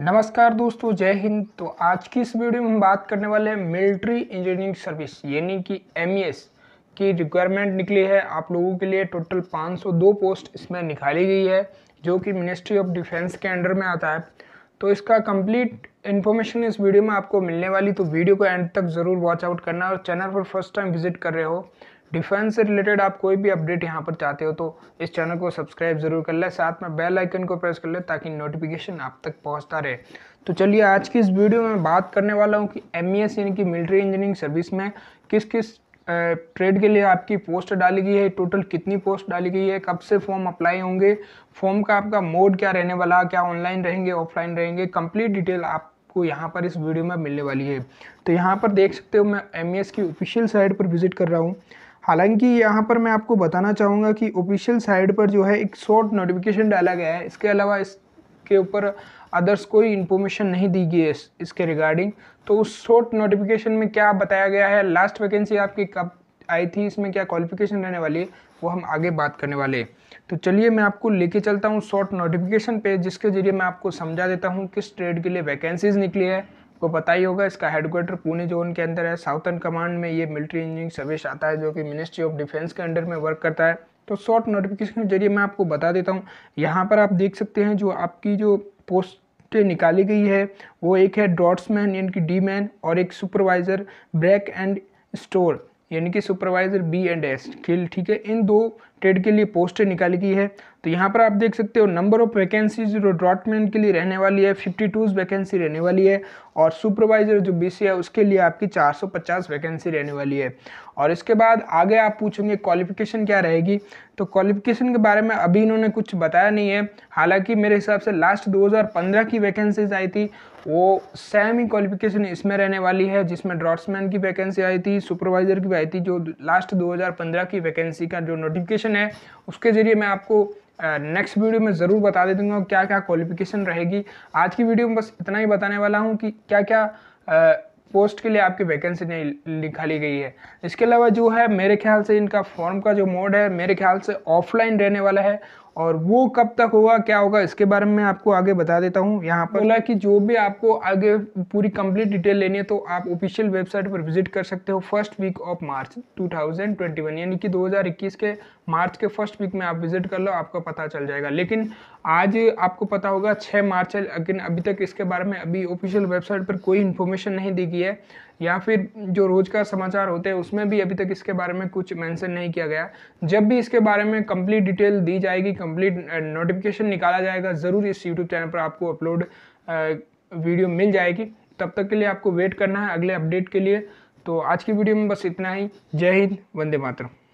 नमस्कार दोस्तों जय हिंद तो आज की इस वीडियो में हम बात करने वाले हैं मिलिट्री इंजीनियरिंग सर्विस यानी कि एम e की रिक्वायरमेंट निकली है आप लोगों के लिए टोटल 502 पोस्ट इसमें निकाली गई है जो कि मिनिस्ट्री ऑफ डिफेंस के अंडर में आता है तो इसका कंप्लीट इन्फॉर्मेशन इस वीडियो में आपको मिलने वाली तो वीडियो को एंड तक ज़रूर वॉच आउट करना और चैनल पर फर्स्ट टाइम विजिट कर रहे हो डिफेंस से रिलेटेड आप कोई भी अपडेट यहाँ पर चाहते हो तो इस चैनल को सब्सक्राइब जरूर कर लें साथ में बेल आइकन को प्रेस कर लें ताकि नोटिफिकेशन आप तक पहुँचता रहे तो चलिए आज की इस वीडियो में बात करने वाला हूँ कि एम e यानी कि मिलिट्री इंजीनियरिंग सर्विस में किस किस ट्रेड के लिए आपकी पोस्ट डाली गई है टोटल कितनी पोस्ट डाली गई है कब से फॉर्म अप्लाई होंगे फॉर्म का आपका मोड क्या रहने वाला क्या ऑनलाइन रहेंगे ऑफलाइन रहेंगे कंप्लीट डिटेल आप आपको यहाँ पर इस वीडियो में मिलने वाली है तो यहाँ पर देख सकते हो मैं एम e की ऑफिशियल साइट पर विजिट कर रहा हूँ हालांकि यहाँ पर मैं आपको बताना चाहूँगा कि ऑफिशियल साइड पर जो है एक शॉर्ट नोटिफिकेशन डाला गया है इसके अलावा इसके ऊपर अदर्स कोई इन्फॉर्मेशन नहीं दी गई है इस, इसके रिगार्डिंग तो उस शॉर्ट नोटिफिकेशन में क्या बताया गया है लास्ट वैकेंसी आपकी कब आई थी इसमें क्या क्वालिफिकेशन रहने वाली है वो हम आगे बात करने वाले हैं तो चलिए मैं आपको लेके चलता हूँ शॉर्ट नोटिफिकेशन पे जिसके जरिए मैं आपको समझा देता हूँ किस ट्रेड के लिए वैकेंसीज़ निकली है आपको पता ही होगा इसका हेडक्वार्टर पुणे जोन के अंदर है साउथर्न कमांड में ये मिलिट्री इंजीनियरिंग सर्विस आता है जो कि मिनिस्ट्री ऑफ डिफेंस के अंडर में वर्क करता है तो शॉर्ट नोटिफिकेशन के जरिए मैं आपको बता देता हूँ यहाँ पर आप देख सकते हैं जो आपकी जो पोस्ट पोस्टें निकाली गई है वो एक है डॉट्समैन यानी कि डी मैन और एक सुपरवाइज़र ब्रेक एंड स्टोर यानी कि सुपरवाइज़र बी एंड एस खेल ठीक है इन दो ट्रेड के लिए पोस्टें निकाली गई है तो यहाँ पर आप देख सकते हो नंबर ऑफ वैकेंसीज जो ड्रॉटमैन के लिए रहने वाली है फिफ्टी टूज वैकेंसी रहने वाली है और सुपरवाइजर जो बी है उसके लिए आपकी 450 वैकेंसी रहने वाली है और इसके बाद आगे आप पूछेंगे क्वालिफिकेशन क्या रहेगी तो क्वालिफिकेशन के बारे में अभी इन्होंने कुछ बताया नहीं है हालांकि मेरे हिसाब से लास्ट 2015 की वैकेंसीज आई थी वो सेम ही क्वालिफिकेशन इसमें रहने वाली है जिसमें ड्रॉट्समैन की वैकेंसी आई थी सुपरवाइजर की भी आई थी जो लास्ट दो की वैकेंसी का जो नोटिफिकेशन क्वेश्चन है उसके ज़रिए मैं आपको नेक्स्ट वीडियो में ज़रूर बता दे दूंगा क्या क्या क्वालिफिकेशन रहेगी आज की वीडियो में बस इतना ही बताने वाला हूँ कि क्या क्या पोस्ट के लिए आपकी वैकेंसी नहीं निकाली गई है इसके अलावा जो है मेरे ख्याल से इनका फॉर्म का जो मोड है मेरे ख्याल से ऑफलाइन रहने वाला है और वो कब तक होगा क्या होगा इसके बारे में आपको आगे बता देता हूँ यहाँ पर बोला कि जो भी आपको आगे पूरी कंप्लीट डिटेल लेनी है तो आप ऑफिशियल वेबसाइट पर विजिट कर सकते हो फर्स्ट वीक ऑफ मार्च 2021 यानी कि 2021 के मार्च के फर्स्ट वीक में आप विजिट कर लो आपका पता चल जाएगा लेकिन आज आपको पता होगा छः मार्च है लेकिन अभी तक इसके बारे में अभी ऑफिशियल वेबसाइट पर कोई इन्फॉर्मेशन नहीं दी गई है या फिर जो रोज़ का समाचार होते हैं उसमें भी अभी तक इसके बारे में कुछ मेंशन नहीं किया गया जब भी इसके बारे में कंप्लीट डिटेल दी जाएगी कंप्लीट नोटिफिकेशन uh, निकाला जाएगा ज़रूर इस यूट्यूब चैनल पर आपको अपलोड वीडियो uh, मिल जाएगी तब तक के लिए आपको वेट करना है अगले अपडेट के लिए तो आज की वीडियो में बस इतना ही जय हिंद वंदे मातरम